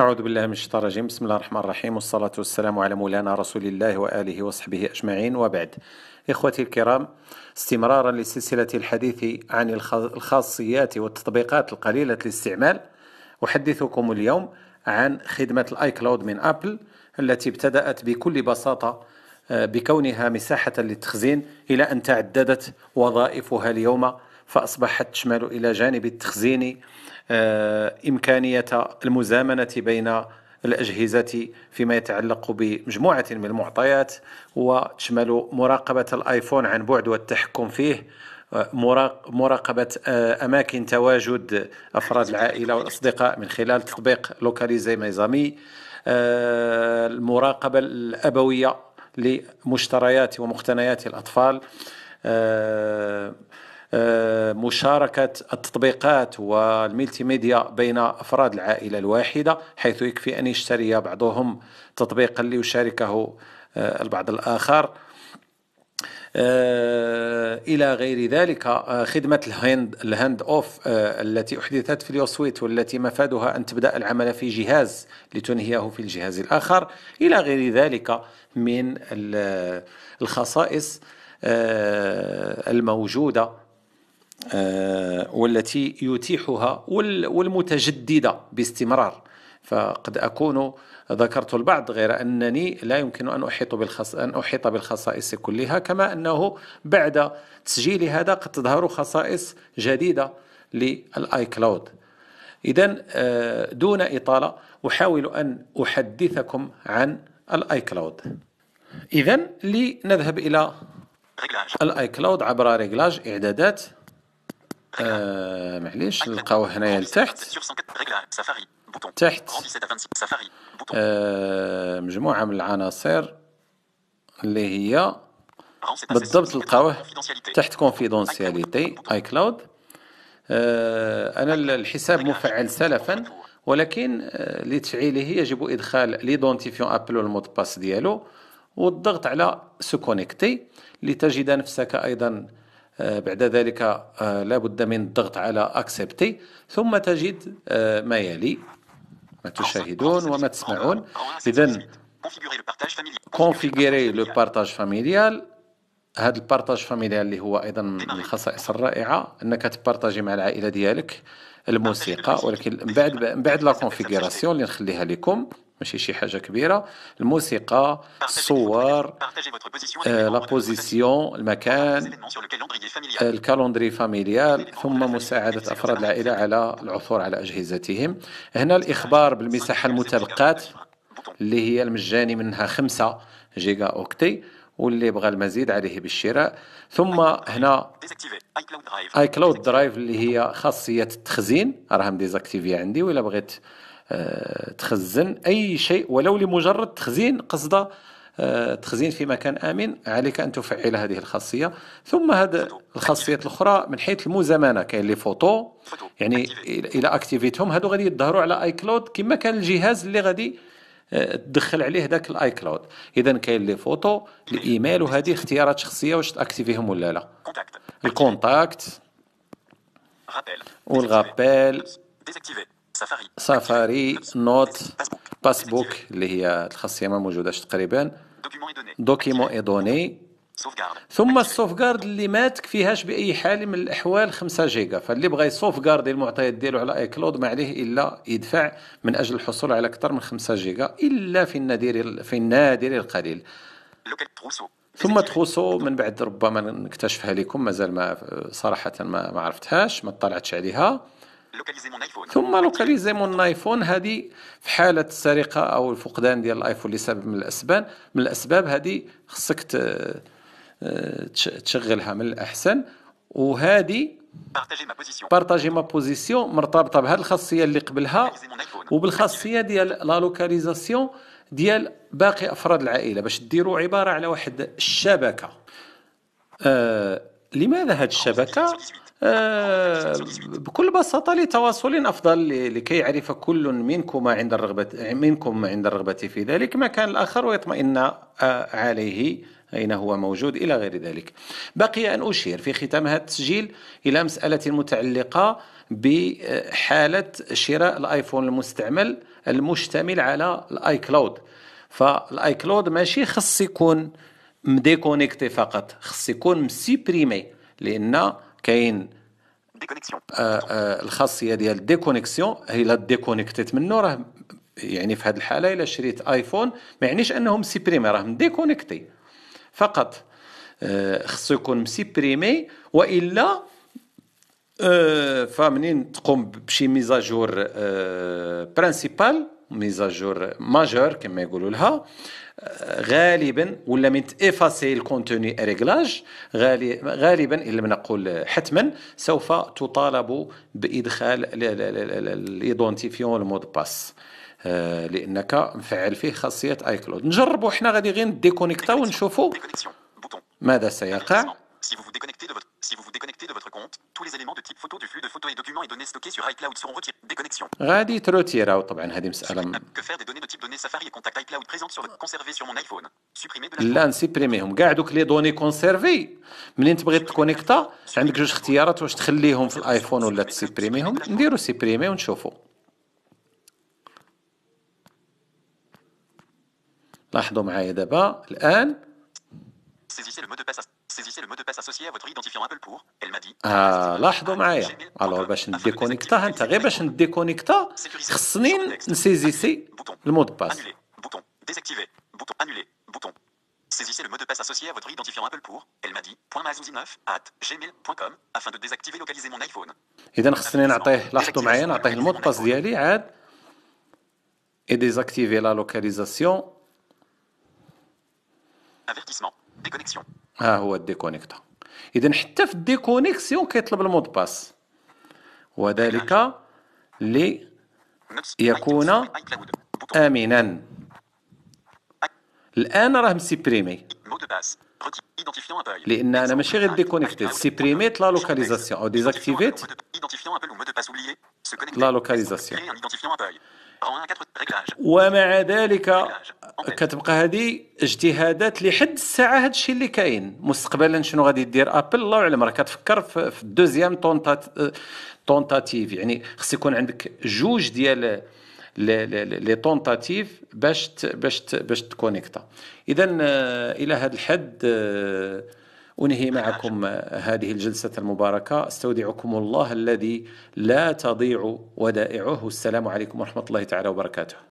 أعوذ بالله من الشيطان الرجيم بسم الله الرحمن الرحيم والصلاة والسلام على مولانا رسول الله وآله وصحبه أجمعين وبعد إخوتي الكرام استمرارا لسلسلة الحديث عن الخاصيات والتطبيقات القليلة الاستعمال أحدثكم اليوم عن خدمة الآي كلاود من أبل التي ابتدأت بكل بساطة آه، بكونها مساحة للتخزين إلى أن تعددت وظائفها اليوم فأصبحت تشمل إلى جانب التخزين آه، إمكانية المزامنة بين الأجهزة فيما يتعلق بمجموعة من المعطيات وتشمل مراقبة الآيفون عن بعد والتحكم فيه آه، مراقبة آه، أماكن تواجد أفراد العائلة والأصدقاء من خلال تطبيق لوكاليزي ميزامي المراقبة الأبوية لمشتريات ومقتنيات الأطفال آه، مشاركة التطبيقات والملتي ميديا بين أفراد العائلة الواحدة حيث يكفي أن يشتري بعضهم تطبيقا ليشاركه آه، البعض الآخر آه، الى غير ذلك خدمه الهند الهاند اوف التي احدثت في اليوسويت والتي مفادها ان تبدا العمل في جهاز لتنهيه في الجهاز الاخر الى غير ذلك من الخصائص الموجوده آه، والتي يتيحها والمتجددة باستمرار فقد أكون ذكرت البعض غير أنني لا يمكن أن أحيط بالخص... أن أحيط بالخصائص كلها كما أنه بعد تسجيل هذا قد تظهر خصائص جديدة للآي كلاود إذا آه، دون إطالة أحاول أن أحدثكم عن الآي كلاود إذا لنذهب إلى الآي كلاود عبر ريجلاج إعدادات معليش نلقاو هنايا لتحت تحت مجموعة من العناصر اللي هي بالضبط نلقاوه تحت كونفيدونسياليتي اي كلاود انا الحساب مفعل سلفا ولكن لتفعيله يجب ادخال ليدونتيفيون ابل والمود باس ديالو والضغط على سو كونيكتي لتجد نفسك ايضا آه، بعد ذلك آه، لا بد من الضغط على أكسبتي ثم تجد آه، ما يلي ما تشاهدون وما تسمعون إذا كونفيغيري لو بارتاج فاميليال هذا البارتاج فاميليال اللي هو ايضا من الخصائص الرائعه انك تبارطاجي مع العائله ديالك الموسيقى ولكن من بعد من بعد لا كونفيغوراسيون اللي نخليها لكم ماشي شي حاجه كبيره الموسيقى الصور لا بوزيسيون المكان الكالندري فاميليال ثم مساعده افراد العائله على العثور على اجهزتهم هنا الاخبار بالمساحه المتبقات اللي هي المجاني منها 5 جيجا اوكتي واللي بغى المزيد عليه بالشراء ثم هنا اي كلاود درايف اللي هي خاصيه التخزين راها ديزاكتيفي عندي ولا بغيت تخزن أي شيء ولو لمجرد تخزين قصد آه، تخزين في مكان آمن عليك أن تفعل هذه الخاصية ثم هذه الخاصيات الأخرى من حيث المزامنة كاين لي فوتو يعني إلى أكتيفيتهم هادو غادي يظهروا على آي كلاود كما كان الجهاز اللي غادي آه، تدخل عليه ذاك الاي كلاود اذا كاين لي فوتو الايميل وهذه اختيارات شخصيه واش تاكتيفيهم ولا لا الكونتاكت والغابيل سفاري سفاري نوت باسبوك اللي هي الخاصيه ما موجودهش تقريبا دوكيمون اي دوني ثم السوفغارد اللي ما تكفيهاش باي حال من الاحوال 5 جيجا فاللي بغى يسوفغارد المعطيات ديالو على اي كلود ما عليه الا يدفع من اجل الحصول على اكثر من 5 جيجا الا في النادر في النادر القليل ثم تخوصو من بعد ربما نكتشفها لكم مازال ما صراحه ما, ما عرفتهاش ما اطلعتش عليها ثم لوكاليزي مون ايفون هذه في حاله السرقه او الفقدان ديال الايفون لسبب من الاسباب من الاسباب هذه خصك تشغلها من الاحسن وهذه بارطاجي ما بوزيسيون مرتبطه بهذه الخاصيه اللي قبلها وبالخاصيه ديال لا لوكاليزاسيون ديال باقي افراد العائله باش ديروا عباره على واحد الشبكه آه لماذا هذه الشبكه آه، بكل بساطة لتواصل أفضل لكي يعرف كل منكم عند الرغبة منكم عند الرغبة في ذلك مكان الآخر ويطمئن آه، عليه أين هو موجود إلى غير ذلك بقي أن أشير في ختام هذا التسجيل إلى مسألة متعلقة بحالة شراء الآيفون المستعمل المشتمل على الآي كلاود فالآي كلاود ماشي خص يكون مديكونيكتي فقط خص يكون مسيبريمي لأن كاين آه، آه، الخاصيه ديال ديكونيكسيون الا ديكونيكتيت منه راه يعني في هذه الحاله الا شريت ايفون ما يعنيش انه مسيبريمي راه ديكونيكتي فقط آه، خصو يكون مسيبريمي والا فمنين تقوم بشي ميزاجور برانسيبال ميزاجور ماجور كما يقولوا لها غالبا ولا من افاسي الكونتوني ريغلاج غالبا ان لم نقول حتما سوف تطالب بادخال الايدونتيفيون المود باس آه، لانك مفعل فيه خاصيه اي كلود نجربوا حنا غادي غير ديكونيكتا ونشوفوا ماذا سيقع Si vous vous déconnectez de votre compte, tous les éléments de type photo du flux de photos et documents et données stockés sur iCloud seront retirés. Déconnexion. غادي ترو تير اوت طبعا هذه مساله Que faire des données de type données Safari et contact iCloud présentes sur le conservé sur mon iPhone. Supprimer de la لا نسيبريميهم كاع دوك لي دوني كونسيرفي منين تبغي تكونيكتا عندك جوج اختيارات واش تخليهم في الايفون ولا تسيبريميهم نديرو سيبريمي ونشوفو لاحظوا معايا دابا الان à votre identifiant Apple pour. Elle m'a dit. Ah, لاحظوا ah, معايا. Alors, باش نديكونيكتا انت غير باش نديكونيكتا خصني نسيزيسي المود باس. Bouton. Désactiver. Bouton. Annuler. Bouton. Saisissez le mot de passe associé à votre identifiant Apple pour. Elle m'a dit. Point mazouzi9 at gmail.com afin de désactiver localiser mon iPhone. Et d'un خصني نعطيه لاحظوا معايا mot de passe ديالي عاد hein, et désactiver la localisation Avertissement. Déconnexion. Ah ouais, déconnecte. اذا حتى في الديكونيكسيون كيطلب المود باس وذلك نعم. ليكون امنا الان راه مسيبريمي لان انا ماشي غير ديكونيكتيت سيبريميت لا لوكاليزاسيون او ديزاكتيفيت لا لوكاليزاسيون ومع ذلك كتبقى هذه اجتهادات لحد الساعه هذا الشيء اللي كاين مستقبلا شنو غادي دير ابل الله اعلم راه كتفكر في الدوزيام طونتات طونتاتيف يعني خص يكون عندك جوج ديال لي طونتاتيف باش باش باش تكونيكتا اذا آه، الى هذا الحد آه، انهي معكم هذه الجلسه المباركه استودعكم الله الذي لا تضيع ودائعه السلام عليكم ورحمه الله تعالى وبركاته